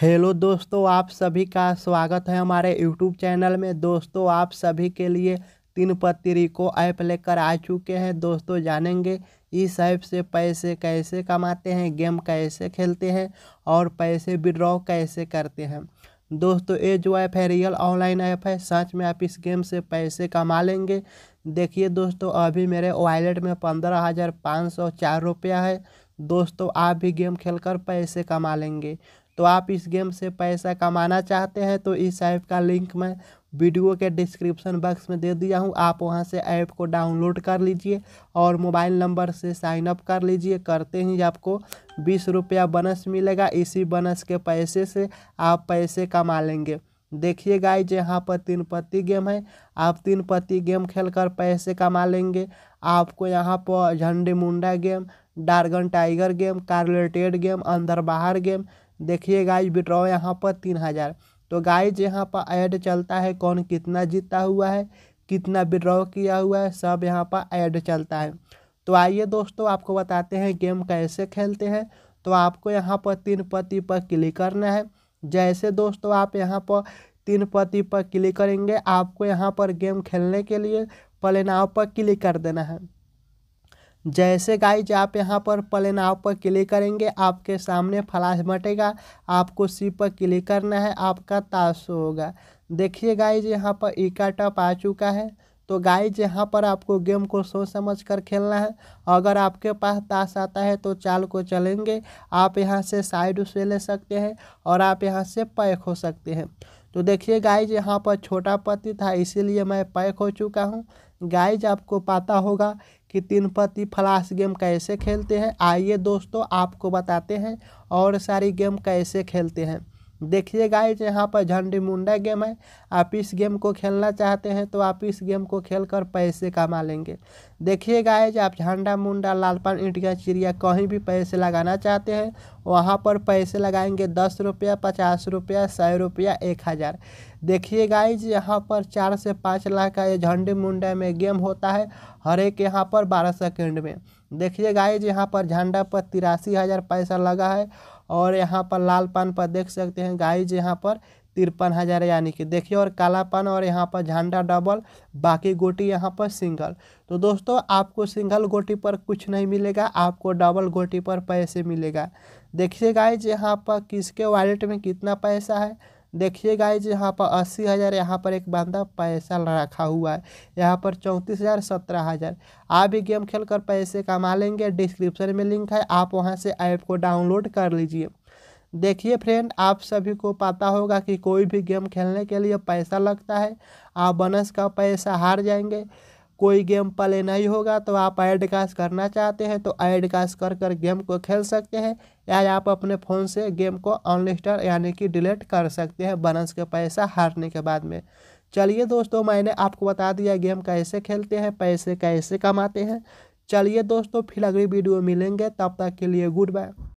hello दोस्तों आप सभी का स्वागत है हमारे यूट्यूब चैनल में दोस्तों आप सभी के लिए तीन पत्रिको ऐप लेकर आ चुके हैं दोस्तों जानेंगे इस ऐप से पैसे कैसे कमाते हैं गेम कैसे खेलते हैं और पैसे विड्रॉ कैसे करते हैं दोस्तों ये जो ऐप है रियल ऑनलाइन ऐप है सच में आप इस गेम से पैसे कमा लेंगे देखिए दोस्तों अभी मेरे वॉलेट में पंद्रह हज़ार पाँच सौ चार रुपया है दोस्तों आप भी गेम खेलकर पैसे कमा लेंगे तो आप इस गेम से पैसा कमाना चाहते हैं तो इस ऐप का लिंक मैं वीडियो के डिस्क्रिप्शन बॉक्स में दे दिया हूँ आप वहाँ से ऐप को डाउनलोड कर लीजिए और मोबाइल नंबर से साइन अप कर लीजिए करते ही आपको बीस रुपया बनस मिलेगा इसी बनस के पैसे से आप पैसे कमा लेंगे देखिए गाइज यहाँ पर तीन पत्ती गेम है आप तीन पत्ती गेम खेलकर पैसे कमा लेंगे आपको यहाँ पर झंडे मुंडा गेम डार्गन टाइगर गेम कार्लेटेड गेम अंदर बाहर गेम देखिए गाइज विड्रॉ यहाँ पर तीन हज़ार तो गाइज यहाँ पर ऐड चलता है कौन कितना जीता हुआ है कितना विड्रॉ किया हुआ है सब यहाँ पर ऐड चलता है तो आइए दोस्तों आपको बताते हैं गेम कैसे खेलते हैं तो आपको यहाँ पर तीन पति पर क्लिक करना है जैसे दोस्तों आप यहाँ पर तीन पति पर क्लिक करेंगे आपको यहाँ पर गेम खेलने के लिए प्ले नाव पर क्लिक कर देना है जैसे गाइज आप यहाँ पर प्लेन आव पर क्लिक करेंगे आपके सामने फ्लाश बटेगा आपको सी पर क्लिक करना है आपका ताश होगा देखिए गाइज यहाँ पर इका टप आ चुका है तो गाइज यहाँ पर आपको गेम को सोच समझ कर खेलना है अगर आपके पास ताश आता है तो चाल को चलेंगे आप यहाँ से साइड से ले सकते हैं और आप यहाँ से पैक हो सकते हैं तो देखिए गाइज यहाँ पर छोटा पति था इसीलिए मैं पैक हो चुका हूँ गाइज आपको पता होगा कि तीन पत्ती फ्लाश गेम कैसे खेलते हैं आइए दोस्तों आपको बताते हैं और सारी गेम कैसे खेलते हैं देखिए गाइज यहाँ पर झंडी मुंडा गेम है आप इस गेम को खेलना चाहते हैं तो आप इस गेम को खेल कर पैसे कमा लेंगे देखिए गाइज आप झंडा मुंडा लालपान इंडिया चिड़िया कहीं भी पैसे लगाना चाहते हैं वहाँ पर पैसे लगाएंगे दस रुपया पचास रुपया सौ रुपया एक हज़ार देखिए गाइज यहाँ पर चार से पाँच लाख का ये झंडी मुंडा में गेम होता है हर एक यहाँ पर बारह सेकेंड में देखिए गाइज यहाँ पर झंडा पर तिरासी हज़ार पैसा लगा है और यहाँ पर लाल पान पर देख सकते हैं गाइज यहाँ पर तिरपन हज़ार यानी कि देखिए और काला पान और यहाँ पर झंडा डबल बाकी गोटी यहाँ पर सिंगल तो दोस्तों आपको सिंगल गोटी पर कुछ नहीं मिलेगा आपको डबल गोटी पर पैसे मिलेगा देखिए गाइज यहाँ पर किसके वॉलेट में कितना पैसा है देखिए गाइज यहाँ पर अस्सी हज़ार यहाँ पर एक बंदा पैसा रखा हुआ है यहाँ पर चौंतीस हज़ार सत्रह हज़ार आप भी गेम खेल कर पैसे कमा लेंगे डिस्क्रिप्शन में लिंक है आप वहाँ से ऐप को डाउनलोड कर लीजिए देखिए फ्रेंड आप सभी को पता होगा कि कोई भी गेम खेलने के लिए पैसा लगता है आप बनस का पैसा हार जाएंगे कोई गेम प्ले नहीं होगा तो आप ऐड कास्ट करना चाहते हैं तो ऐड कास्ट कर कर गेम को खेल सकते हैं या आप अपने फ़ोन से गेम को अनलिस्टर यानी कि डिलीट कर सकते हैं बनस के पैसा हारने के बाद में चलिए दोस्तों मैंने आपको बता दिया गेम कैसे खेलते हैं पैसे कैसे कमाते हैं चलिए दोस्तों फिर अगली वीडियो मिलेंगे तब तक के लिए गुड बाय